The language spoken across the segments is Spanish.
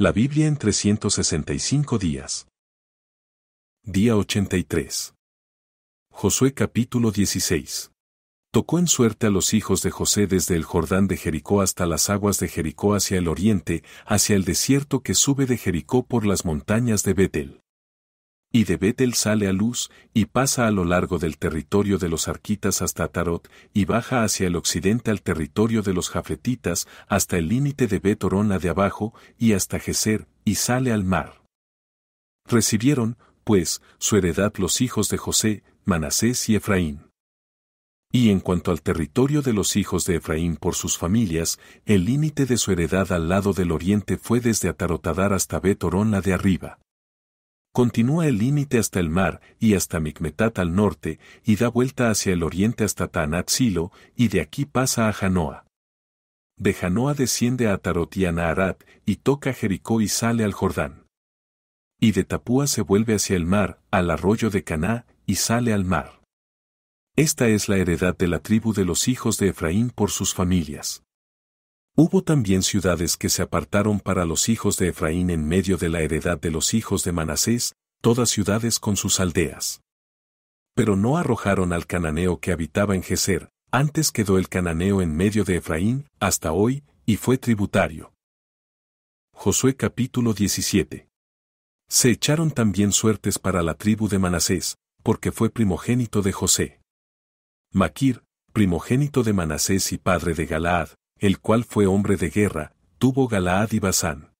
La Biblia en 365 días. Día 83. Josué capítulo 16. Tocó en suerte a los hijos de José desde el Jordán de Jericó hasta las aguas de Jericó hacia el oriente, hacia el desierto que sube de Jericó por las montañas de Betel. Y de Betel sale a luz, y pasa a lo largo del territorio de los arquitas hasta Tarot, y baja hacia el occidente al territorio de los jafetitas, hasta el límite de Betorona de abajo, y hasta Geser, y sale al mar. Recibieron, pues, su heredad los hijos de José, Manasés y Efraín. Y en cuanto al territorio de los hijos de Efraín por sus familias, el límite de su heredad al lado del oriente fue desde Atarotadar hasta Betorona de arriba continúa el límite hasta el mar y hasta Micmetat al norte, y da vuelta hacia el oriente hasta Taanat Silo, y de aquí pasa a Janoa. De Janoa desciende a Tarot y y toca Jericó y sale al Jordán. Y de Tapúa se vuelve hacia el mar, al arroyo de Caná, y sale al mar. Esta es la heredad de la tribu de los hijos de Efraín por sus familias. Hubo también ciudades que se apartaron para los hijos de Efraín en medio de la heredad de los hijos de Manasés, todas ciudades con sus aldeas. Pero no arrojaron al cananeo que habitaba en Geser, antes quedó el cananeo en medio de Efraín, hasta hoy, y fue tributario. Josué capítulo 17. Se echaron también suertes para la tribu de Manasés, porque fue primogénito de José. Maquir, primogénito de Manasés y padre de Galaad, el cual fue hombre de guerra, tuvo Galaad y Basán.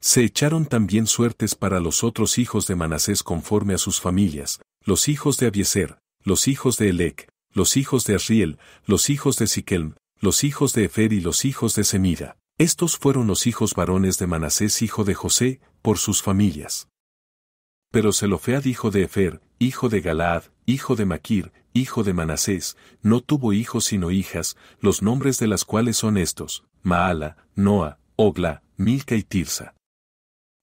Se echaron también suertes para los otros hijos de Manasés conforme a sus familias, los hijos de Abiezer, los hijos de Elec, los hijos de Asriel, los hijos de Siquelm, los hijos de Efer y los hijos de Semira. Estos fueron los hijos varones de Manasés hijo de José, por sus familias. Pero Zelofead hijo de Efer, hijo de Galaad, hijo de Maquir, hijo de Manasés, no tuvo hijos sino hijas, los nombres de las cuales son estos, Maala, Noa, Ogla, Milca y Tirsa.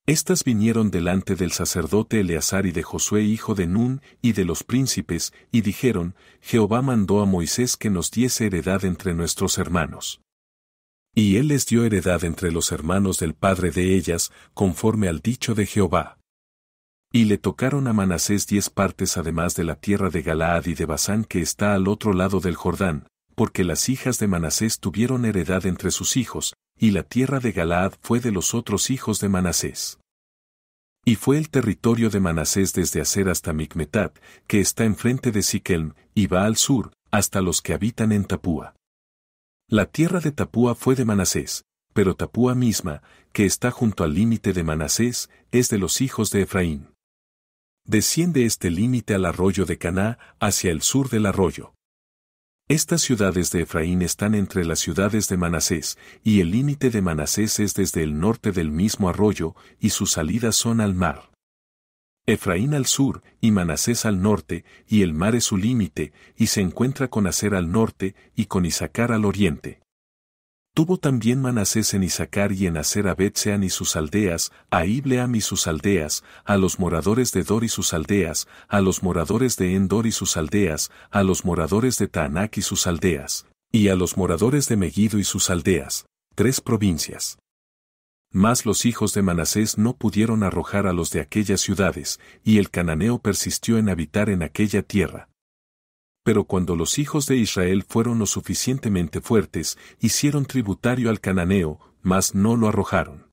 Estas vinieron delante del sacerdote Eleazar y de Josué hijo de Nun y de los príncipes, y dijeron, Jehová mandó a Moisés que nos diese heredad entre nuestros hermanos. Y él les dio heredad entre los hermanos del padre de ellas, conforme al dicho de Jehová. Y le tocaron a Manasés diez partes además de la tierra de Galaad y de Basán que está al otro lado del Jordán, porque las hijas de Manasés tuvieron heredad entre sus hijos, y la tierra de Galaad fue de los otros hijos de Manasés. Y fue el territorio de Manasés desde hacer hasta Micmetat, que está enfrente de Siquelm, y va al sur, hasta los que habitan en Tapúa. La tierra de Tapúa fue de Manasés, pero Tapúa misma, que está junto al límite de Manasés, es de los hijos de Efraín desciende este límite al arroyo de Caná, hacia el sur del arroyo. Estas ciudades de Efraín están entre las ciudades de Manasés, y el límite de Manasés es desde el norte del mismo arroyo, y sus salidas son al mar. Efraín al sur, y Manasés al norte, y el mar es su límite, y se encuentra con Aser al norte, y con Isaacar al oriente. Tuvo también Manasés en Isaacar y en Aser a Betsean y sus aldeas, a Ibleam y sus aldeas, a los moradores de Dor y sus aldeas, a los moradores de Endor y sus aldeas, a los moradores de Taanac y sus aldeas, y a los moradores de Megiddo y sus aldeas, tres provincias. Mas los hijos de Manasés no pudieron arrojar a los de aquellas ciudades, y el cananeo persistió en habitar en aquella tierra, pero cuando los hijos de Israel fueron lo suficientemente fuertes, hicieron tributario al cananeo, mas no lo arrojaron.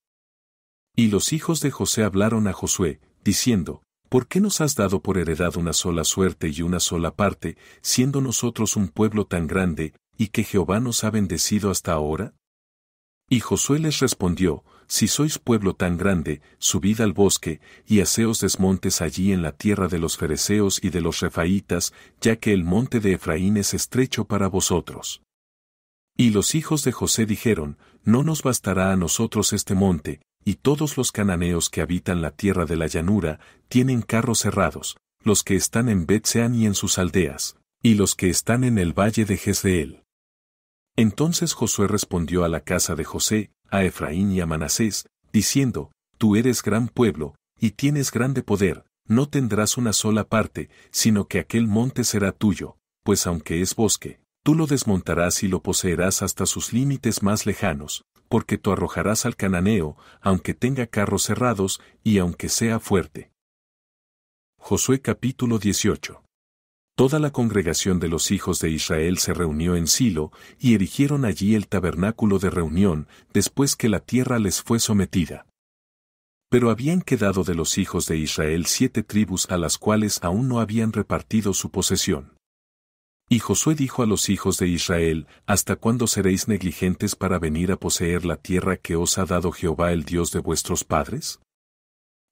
Y los hijos de José hablaron a Josué, diciendo, ¿Por qué nos has dado por heredad una sola suerte y una sola parte, siendo nosotros un pueblo tan grande, y que Jehová nos ha bendecido hasta ahora? Y Josué les respondió, si sois pueblo tan grande, subid al bosque, y haceos desmontes allí en la tierra de los fereceos y de los refaítas, ya que el monte de Efraín es estrecho para vosotros. Y los hijos de José dijeron, No nos bastará a nosotros este monte, y todos los cananeos que habitan la tierra de la llanura, tienen carros cerrados, los que están en Betseán y en sus aldeas, y los que están en el valle de Jezreel. Entonces Josué respondió a la casa de José, a Efraín y a Manasés, diciendo, Tú eres gran pueblo, y tienes grande poder, no tendrás una sola parte, sino que aquel monte será tuyo, pues aunque es bosque, tú lo desmontarás y lo poseerás hasta sus límites más lejanos, porque tú arrojarás al cananeo, aunque tenga carros cerrados y aunque sea fuerte. Josué capítulo 18 toda la congregación de los hijos de Israel se reunió en Silo, y erigieron allí el tabernáculo de reunión, después que la tierra les fue sometida. Pero habían quedado de los hijos de Israel siete tribus a las cuales aún no habían repartido su posesión. Y Josué dijo a los hijos de Israel, ¿Hasta cuándo seréis negligentes para venir a poseer la tierra que os ha dado Jehová el Dios de vuestros padres?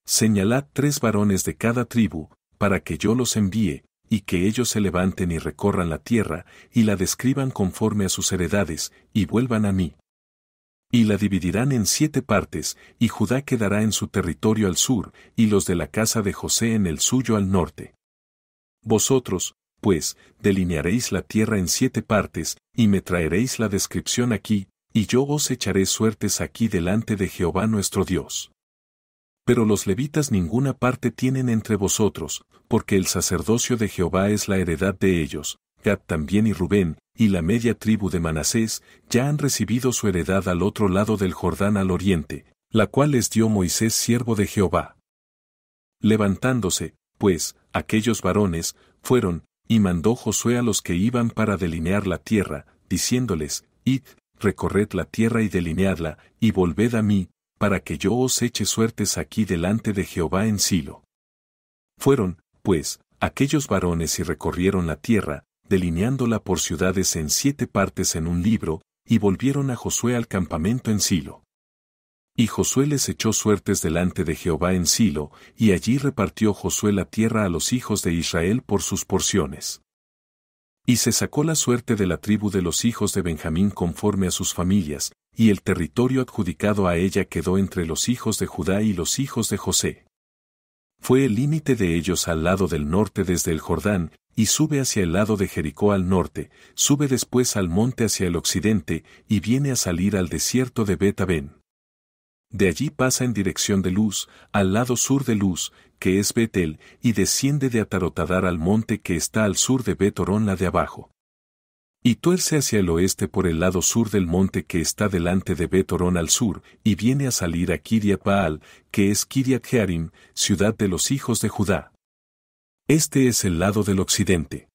Señalad tres varones de cada tribu, para que yo los envíe, y que ellos se levanten y recorran la tierra, y la describan conforme a sus heredades, y vuelvan a mí. Y la dividirán en siete partes, y Judá quedará en su territorio al sur, y los de la casa de José en el suyo al norte. Vosotros, pues, delinearéis la tierra en siete partes, y me traeréis la descripción aquí, y yo os echaré suertes aquí delante de Jehová nuestro Dios. Pero los levitas ninguna parte tienen entre vosotros, porque el sacerdocio de Jehová es la heredad de ellos. Gad también y Rubén, y la media tribu de Manasés, ya han recibido su heredad al otro lado del Jordán al oriente, la cual les dio Moisés siervo de Jehová. Levantándose, pues, aquellos varones, fueron, y mandó Josué a los que iban para delinear la tierra, diciéndoles, Id, recorred la tierra y delineadla, y volved a mí, para que yo os eche suertes aquí delante de Jehová en Silo. Fueron, pues, aquellos varones y recorrieron la tierra, delineándola por ciudades en siete partes en un libro, y volvieron a Josué al campamento en Silo. Y Josué les echó suertes delante de Jehová en Silo, y allí repartió Josué la tierra a los hijos de Israel por sus porciones. Y se sacó la suerte de la tribu de los hijos de Benjamín conforme a sus familias, y el territorio adjudicado a ella quedó entre los hijos de Judá y los hijos de José. Fue el límite de ellos al lado del norte desde el Jordán, y sube hacia el lado de Jericó al norte, sube después al monte hacia el occidente, y viene a salir al desierto de Betabén. De allí pasa en dirección de Luz, al lado sur de Luz, que es Betel, y desciende de Atarotadar al monte que está al sur de Betorón la de abajo. Y tuerce hacia el oeste por el lado sur del monte que está delante de Betorón al sur, y viene a salir a Kiria que es Kiria ciudad de los hijos de Judá. Este es el lado del occidente.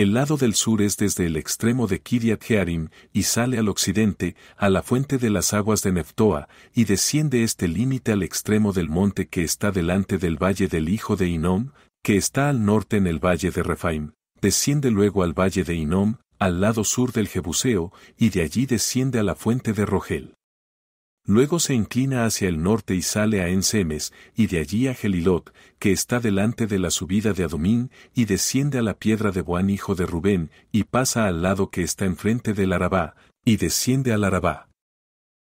El lado del sur es desde el extremo de Kiryat Jearim y sale al occidente, a la fuente de las aguas de Neftoa, y desciende este límite al extremo del monte que está delante del valle del hijo de Inom, que está al norte en el valle de Refaim, desciende luego al valle de Inom, al lado sur del Jebuseo, y de allí desciende a la fuente de Rogel. Luego se inclina hacia el norte y sale a Ensemes, y de allí a Gelilot, que está delante de la subida de Adomín, y desciende a la piedra de Boán hijo de Rubén, y pasa al lado que está enfrente del Arabá, y desciende al Arabá.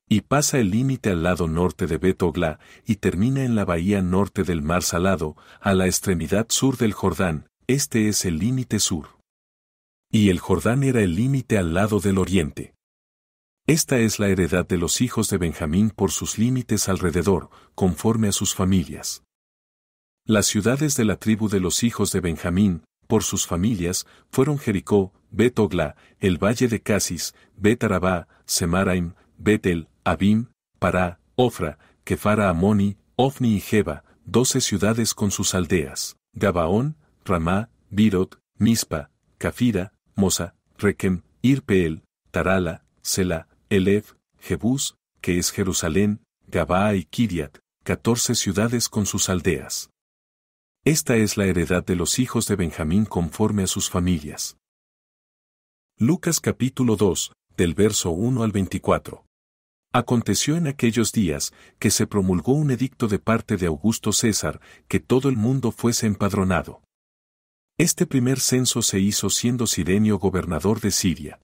Y pasa el límite al lado norte de Betogla, y termina en la bahía norte del mar Salado, a la extremidad sur del Jordán, este es el límite sur. Y el Jordán era el límite al lado del oriente. Esta es la heredad de los hijos de Benjamín por sus límites alrededor, conforme a sus familias. Las ciudades de la tribu de los hijos de Benjamín, por sus familias, fueron Jericó, Betogla, el valle de Casis, Betarabá, Semaraim, Betel, Abim, Pará, Ofra, Kefara Amoni, Ofni y Geba, doce ciudades con sus aldeas, Gabaón, Ramá, Birot, Mispa, Cafira, Mosa, Rekem, Irpeel, Tarala, Sela, Elef, Jebús, que es Jerusalén, Gabaa y Kiriat, catorce ciudades con sus aldeas. Esta es la heredad de los hijos de Benjamín conforme a sus familias. Lucas capítulo 2, del verso 1 al 24. Aconteció en aquellos días que se promulgó un edicto de parte de Augusto César que todo el mundo fuese empadronado. Este primer censo se hizo siendo Sirenio gobernador de Siria.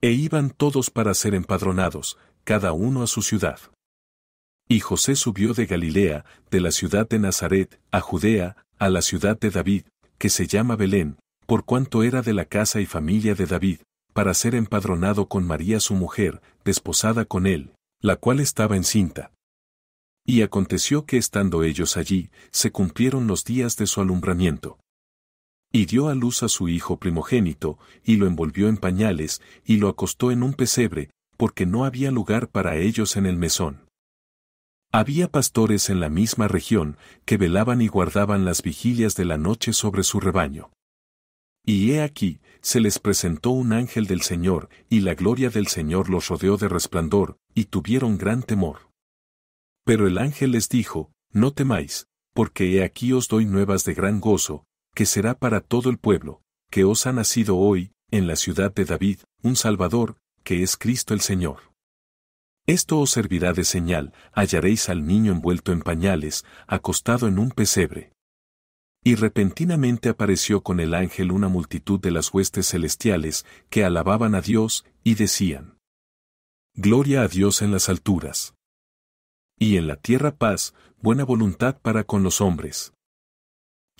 E iban todos para ser empadronados, cada uno a su ciudad. Y José subió de Galilea, de la ciudad de Nazaret, a Judea, a la ciudad de David, que se llama Belén, por cuanto era de la casa y familia de David, para ser empadronado con María su mujer, desposada con él, la cual estaba encinta. Y aconteció que estando ellos allí, se cumplieron los días de su alumbramiento. Y dio a luz a su hijo primogénito, y lo envolvió en pañales, y lo acostó en un pesebre, porque no había lugar para ellos en el mesón. Había pastores en la misma región, que velaban y guardaban las vigilias de la noche sobre su rebaño. Y he aquí, se les presentó un ángel del Señor, y la gloria del Señor los rodeó de resplandor, y tuvieron gran temor. Pero el ángel les dijo, No temáis, porque he aquí os doy nuevas de gran gozo, que será para todo el pueblo, que os ha nacido hoy, en la ciudad de David, un Salvador, que es Cristo el Señor. Esto os servirá de señal, hallaréis al niño envuelto en pañales, acostado en un pesebre. Y repentinamente apareció con el ángel una multitud de las huestes celestiales, que alababan a Dios, y decían, Gloria a Dios en las alturas. Y en la tierra paz, buena voluntad para con los hombres.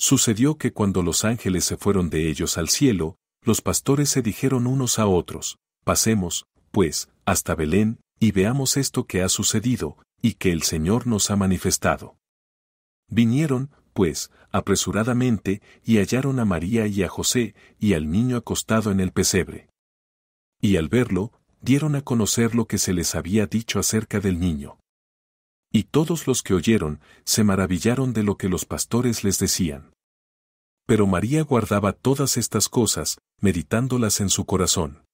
Sucedió que cuando los ángeles se fueron de ellos al cielo, los pastores se dijeron unos a otros, Pasemos, pues, hasta Belén, y veamos esto que ha sucedido, y que el Señor nos ha manifestado. Vinieron, pues, apresuradamente, y hallaron a María y a José, y al niño acostado en el pesebre. Y al verlo, dieron a conocer lo que se les había dicho acerca del niño. Y todos los que oyeron, se maravillaron de lo que los pastores les decían. Pero María guardaba todas estas cosas, meditándolas en su corazón.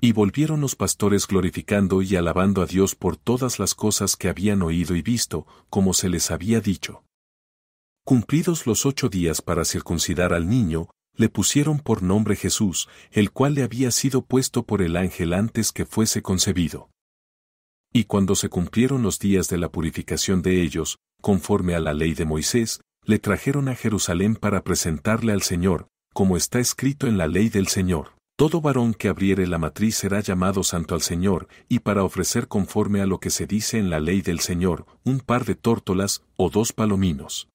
Y volvieron los pastores glorificando y alabando a Dios por todas las cosas que habían oído y visto, como se les había dicho. Cumplidos los ocho días para circuncidar al niño, le pusieron por nombre Jesús, el cual le había sido puesto por el ángel antes que fuese concebido. Y cuando se cumplieron los días de la purificación de ellos, conforme a la ley de Moisés, le trajeron a Jerusalén para presentarle al Señor, como está escrito en la ley del Señor. Todo varón que abriere la matriz será llamado santo al Señor, y para ofrecer conforme a lo que se dice en la ley del Señor, un par de tórtolas o dos palominos.